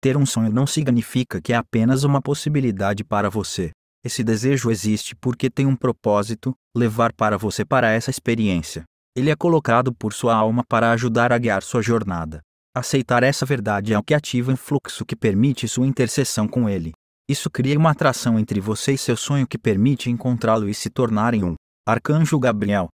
Ter um sonho não significa que é apenas uma possibilidade para você. Esse desejo existe porque tem um propósito levar para você para essa experiência. Ele é colocado por sua alma para ajudar a guiar sua jornada. Aceitar essa verdade é o que ativa um fluxo que permite sua interseção com ele. Isso cria uma atração entre você e seu sonho que permite encontrá-lo e se tornarem um. Arcanjo Gabriel,